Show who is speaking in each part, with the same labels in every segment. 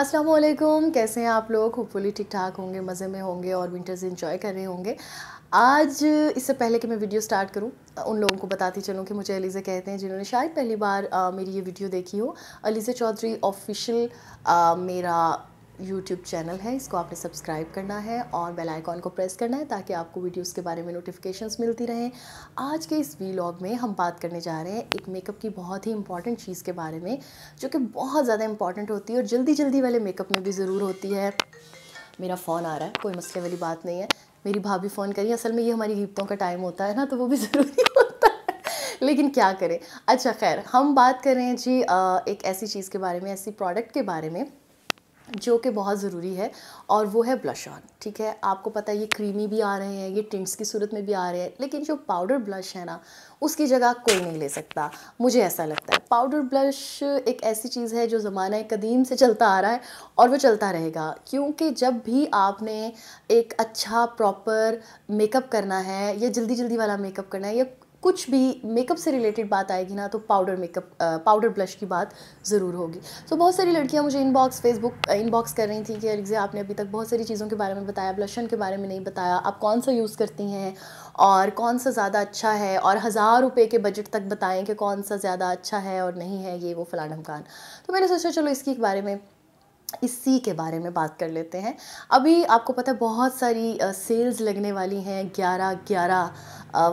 Speaker 1: असलम कैसे हैं आप लोग होपफुली ठीक ठाक होंगे मज़े में होंगे और विंटर्स इन्जॉय कर रहे होंगे आज इससे पहले कि मैं वीडियो स्टार्ट करूं उन लोगों को बताती चलूं कि मुझे अलीज़ा कहते हैं जिन्होंने शायद पहली बार आ, मेरी ये वीडियो देखी हो अलीज़ा चौधरी ऑफिशियल मेरा यूट्यूब चैनल है इसको आपने सब्सक्राइब करना है और बेल आइकॉन को प्रेस करना है ताकि आपको वीडियोस के बारे में नोटिफिकेशंस मिलती रहें आज के इस वीलॉग में हम बात करने जा रहे हैं एक मेकअप की बहुत ही इंपॉर्टेंट चीज़ के बारे में जो कि बहुत ज़्यादा इंपॉर्टेंट होती है और जल्दी जल्दी वाले मेकअप में भी ज़रूर होती है मेरा फ़ोन आ रहा है कोई मसले वाली बात नहीं है मेरी भाभी फ़ोन करी असल में ये हमारी गिफ्टों का टाइम होता है ना तो वो भी ज़रूरी होता है लेकिन क्या करें अच्छा खैर हम बात कर रहे हैं जी एक ऐसी चीज़ के बारे में ऐसी प्रोडक्ट के बारे में जो कि बहुत ज़रूरी है और वो है ब्लश ऑन ठीक है आपको पता है ये क्रीमी भी आ रहे हैं ये टिंट्स की सूरत में भी आ रहे हैं लेकिन जो पाउडर ब्लश है ना उसकी जगह कोई नहीं ले सकता मुझे ऐसा लगता है पाउडर ब्लश एक ऐसी चीज़ है जो ज़माना कदीम से चलता आ रहा है और वो चलता रहेगा क्योंकि जब भी आपने एक अच्छा प्रॉपर मेकअप करना है या जल्दी जल्दी वाला मेकअप करना है या कुछ भी मेकअप से रिलेटेड बात आएगी ना तो पाउडर मेकअप पाउडर ब्लश की बात ज़रूर होगी सो so, बहुत सारी लड़कियां मुझे इनबॉक्स फेसबुक इनबॉक्स कर रही थी कि अलेक्ज़ा आपने अभी तक बहुत सारी चीज़ों के बारे में बताया ब्लशन के बारे में नहीं बताया आप कौन सा यूज़ करती हैं और कौन सा ज़्यादा अच्छा है और हज़ार रुपये के बजट तक बताएं कि कौन सा ज़्यादा अच्छा है और नहीं है ये वो फ़लाना हमकान तो मैंने सोचा चलो इसके बारे में इसी के बारे में बात कर लेते हैं अभी आपको पता है बहुत सारी सेल्स लगने वाली हैं ग्यारह ग्यारह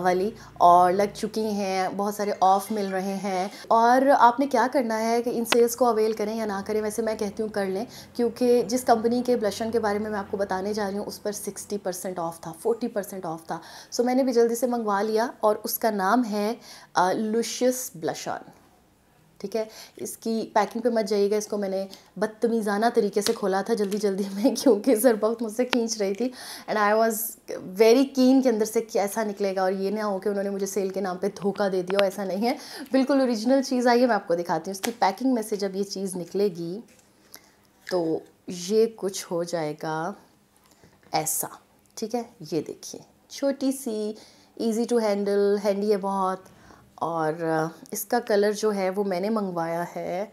Speaker 1: वाली और लग चुकी हैं बहुत सारे ऑफ़ मिल रहे हैं और आपने क्या करना है कि इन सेल्स को अवेल करें या ना करें वैसे मैं कहती हूँ कर लें क्योंकि जिस कंपनी के ब्लशन के बारे में मैं आपको बताने जा रही हूँ उस पर सिक्सटी परसेंट ऑफ़ था फोर्टी परसेंट ऑफ़ था सो मैंने भी जल्दी से मंगवा लिया और उसका नाम है लुशियस ब्लशन ठीक है इसकी पैकिंग पे मत जाइएगा इसको मैंने बदतमीज़ाना तरीके से खोला था जल्दी जल्दी में क्योंकि सर बहुत मुझसे खींच रही थी and I was very keen के अंदर से कैसा निकलेगा और ये ना हो कि उन्होंने मुझे सेल के नाम पे धोखा दे दिया ऐसा नहीं है बिल्कुल ओरिजिनल चीज़ आई है मैं आपको दिखाती हूँ उसकी पैकिंग में से जब ये चीज़ निकलेगी तो ये कुछ हो जाएगा ऐसा ठीक है ये देखिए छोटी सी ईज़ी टू हैंडल हैंडी है बहुत और इसका कलर जो है वो मैंने मंगवाया है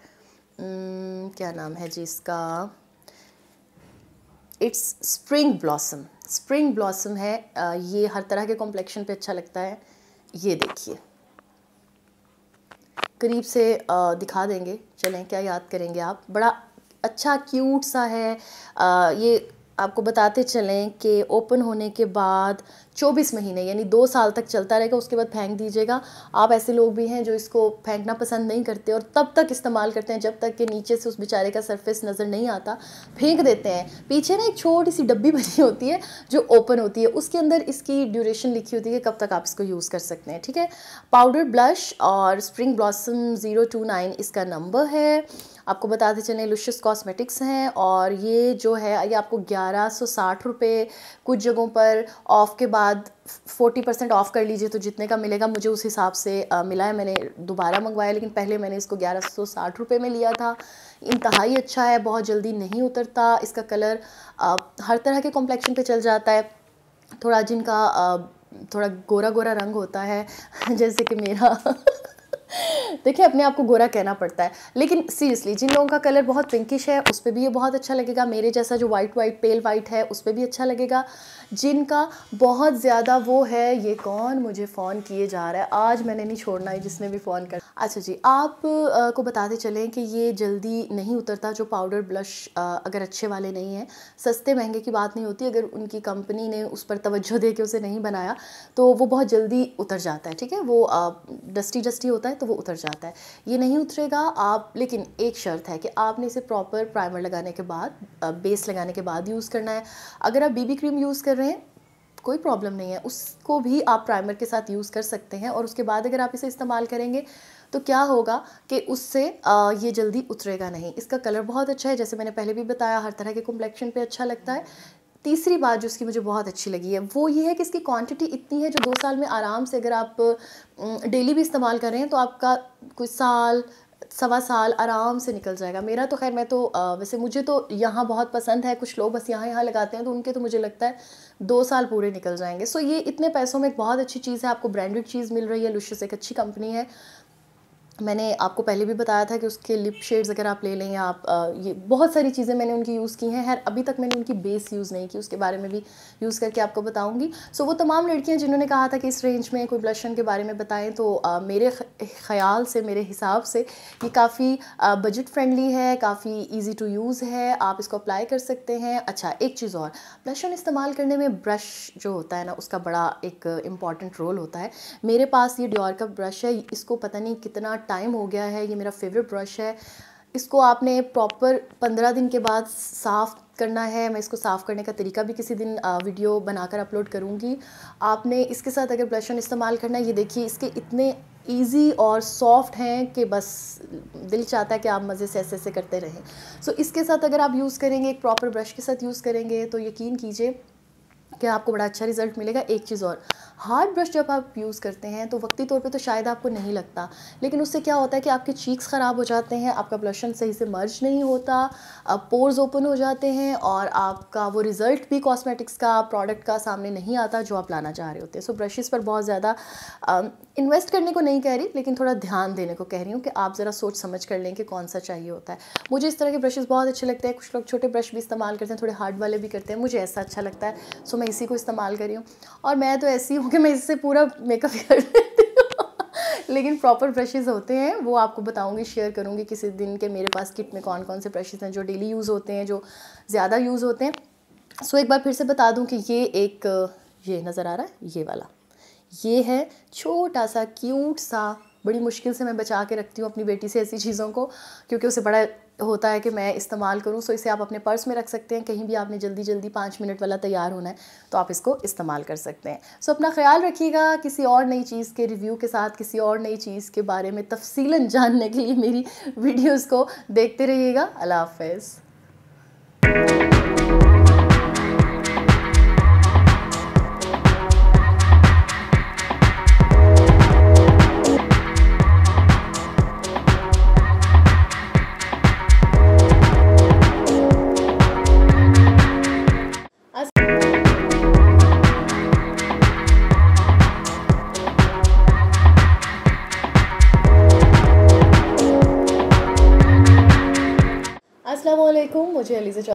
Speaker 1: क्या नाम है जी इसका it's spring blossom spring blossom है ये हर तरह के कॉम्प्लेक्शन पे अच्छा लगता है ये देखिए करीब से दिखा देंगे चलें क्या याद करेंगे आप बड़ा अच्छा क्यूट सा है ये आपको बताते चलें कि ओपन होने के बाद चौबीस महीने यानी दो साल तक चलता रहेगा उसके बाद फेंक दीजिएगा आप ऐसे लोग भी हैं जो इसको फेंकना पसंद नहीं करते और तब तक इस्तेमाल करते हैं जब तक कि नीचे से उस बेचारे का सरफेस नज़र नहीं आता फेंक देते हैं पीछे ना एक छोटी सी डब्बी बनी होती है जो ओपन होती है उसके अंदर इसकी ड्यूरेशन लिखी होती है कब तक आप इसको यूज़ कर सकते हैं ठीक है पाउडर ब्लश और spring blossom zero two nine इसका नंबर है आपको बताते चलें लुशियस कॉस्मेटिक्स हैं और ये जो है ये आपको ग्यारह सौ साठ रुपये कुछ जगहों पर ऑफ़ के बाद बाद 40 परसेंट ऑफ़ कर लीजिए तो जितने का मिलेगा मुझे उस हिसाब से आ, मिला है मैंने दोबारा मंगवाया लेकिन पहले मैंने इसको ग्यारह सौ साठ रुपये में लिया था इंतहाई अच्छा है बहुत जल्दी नहीं उतरता इसका कलर आ, हर तरह के कॉम्प्लेक्शन पे चल जाता है थोड़ा जिनका आ, थोड़ा गोरा गोरा रंग होता है जैसे कि मेरा देखिए अपने आप को गोरा कहना पड़ता है लेकिन सीरियसली जिन लोगों का कलर बहुत पिंकिश है उस पर भी ये बहुत अच्छा लगेगा मेरे जैसा जो वाइट वाइट पेल वाइट है उस पर भी अच्छा लगेगा जिनका बहुत ज़्यादा वो है ये कौन मुझे फ़ोन किए जा रहा है आज मैंने नहीं छोड़ना है जिसने भी फ़ोन कर अच्छा जी आप आ, को बताते चलें कि ये जल्दी नहीं उतरता जो पाउडर ब्लश आ, अगर अच्छे वाले नहीं हैं सस्ते महंगे की बात नहीं होती अगर उनकी कंपनी ने उस पर तोज्जो दे के उसे नहीं बनाया तो वो बहुत जल्दी उतर जाता है ठीक है वो डस्टी डस्टी होता है तो तो वो उतर जाता है ये नहीं उतरेगा आप लेकिन एक शर्त है कि आपने इसे प्रॉपर प्राइमर लगाने के बाद बेस लगाने के बाद यूज़ करना है अगर आप बीबी क्रीम यूज़ कर रहे हैं कोई प्रॉब्लम नहीं है उसको भी आप प्राइमर के साथ यूज़ कर सकते हैं और उसके बाद अगर आप इसे इस्तेमाल करेंगे तो क्या होगा कि उससे ये जल्दी उतरेगा नहीं इसका कलर बहुत अच्छा है जैसे मैंने पहले भी बताया हर तरह के कॉम्प्लेक्शन पे अच्छा लगता है तीसरी बात जो इसकी मुझे बहुत अच्छी लगी है वो ये है कि इसकी क्वांटिटी इतनी है जो दो साल में आराम से अगर आप डेली भी इस्तेमाल कर रहे हैं तो आपका कुछ साल सवा साल आराम से निकल जाएगा मेरा तो खैर मैं तो वैसे मुझे तो यहाँ बहुत पसंद है कुछ लोग बस यहाँ यहाँ लगाते हैं तो उनके तो मुझे लगता है दो साल पूरे निकल जाएंगे सो ये इतने पैसों में एक बहुत अच्छी चीज़ है आपको ब्रांडेड चीज़ मिल रही है लुशस एक अच्छी कंपनी है मैंने आपको पहले भी बताया था कि उसके लिप शेड्स अगर आप ले लें या आप आ, ये बहुत सारी चीज़ें मैंने उनकी यूज़ की हैं हर अभी तक मैंने उनकी बेस यूज़ नहीं की उसके बारे में भी यूज़ करके आपको बताऊंगी सो so, वो तमाम लड़कियां जिन्होंने कहा था कि इस रेंज में कोई ब्लशन के बारे में बताएं तो आ, मेरे ख्याल से मेरे हिसाब से ये काफ़ी बजट फ्रेंडली है काफ़ी इजी टू यूज़ है आप इसको अप्लाई कर सकते हैं अच्छा एक चीज़ और ब्लशन इस्तेमाल करने में ब्रश जो होता है ना उसका बड़ा एक इम्पॉर्टेंट रोल होता है मेरे पास ये डिओर का ब्रश है इसको पता नहीं कितना टाइम हो गया है ये मेरा फेवरेट ब्रश है इसको आपने प्रॉपर पंद्रह दिन के बाद साफ़ करना है मैं इसको साफ़ करने का तरीका भी किसी दिन वीडियो बनाकर अपलोड करूँगी आपने इसके साथ अगर ब्लशन इस्तेमाल करना है ये देखिए इसके इतने ईजी और सॉफ्ट हैं कि बस दिल चाहता है कि आप मज़े से ऐसे ऐसे करते रहें सो so, इसके साथ अगर आप यूज़ करेंगे एक प्रॉपर ब्रश के साथ यूज़ करेंगे तो यकीन कीजिए कि आपको बड़ा अच्छा रिज़ल्ट मिलेगा एक चीज़ और हार्ड ब्रश जब आप यूज़ करते हैं तो वक्ती तौर पे तो शायद आपको नहीं लगता लेकिन उससे क्या होता है कि आपके चीक्स ख़राब हो जाते हैं आपका ब्लशन सही से मर्ज नहीं होता पोर्स ओपन हो जाते हैं और आपका वो रिज़ल्ट भी कॉस्मेटिक्स का प्रोडक्ट का सामने नहीं आता जो आप लाना चाह रहे होते हैं सो ब्रशेज़ पर बहुत ज़्यादा इन्वेस्ट करने को नहीं कह रही लेकिन थोड़ा ध्यान देने को कह रही हूँ कि आप ज़रा सोच समझ कर लें कि कौन सा चाहिए होता है मुझे इस तरह के ब्रशेज़ बहुत अच्छे लगते हैं कुछ लोग छोटे ब्रश भी इस्तेमाल करते हैं थोड़े हार्ड वाले भी करते हैं मुझे ऐसा अच्छा लगता है सो मैं इसी को इस्तेमाल कर रही हूँ और मैं तो ऐसी हूँ क्योंकि मैं इससे पूरा मेकअप कर लेती हूँ लेकिन प्रॉपर ब्रशेज़ होते हैं वो आपको बताऊंगी शेयर करूँगी किसी दिन के मेरे पास किट में कौन कौन से ब्रशेज़ हैं जो डेली यूज़ होते हैं जो ज़्यादा यूज़ होते हैं सो एक बार फिर से बता दूँ कि ये एक ये नज़र आ रहा है ये वाला ये है छोटा सा क्यूट सा बड़ी मुश्किल से मैं बचा के रखती हूँ अपनी बेटी से ऐसी चीज़ों को क्योंकि उसे बड़ा होता है कि मैं इस्तेमाल करूँ सो तो इसे आप अपने पर्स में रख सकते हैं कहीं भी आपने जल्दी जल्दी पाँच मिनट वाला तैयार होना है तो आप इसको इस्तेमाल कर सकते हैं सो अपना ख्याल रखिएगा किसी और नई चीज़ के रिव्यू के साथ किसी और नई चीज़ के बारे में तफसीला जानने के लिए मेरी वीडियोज़ को देखते रहिएगा अल्लाह मुझे अलीज़ा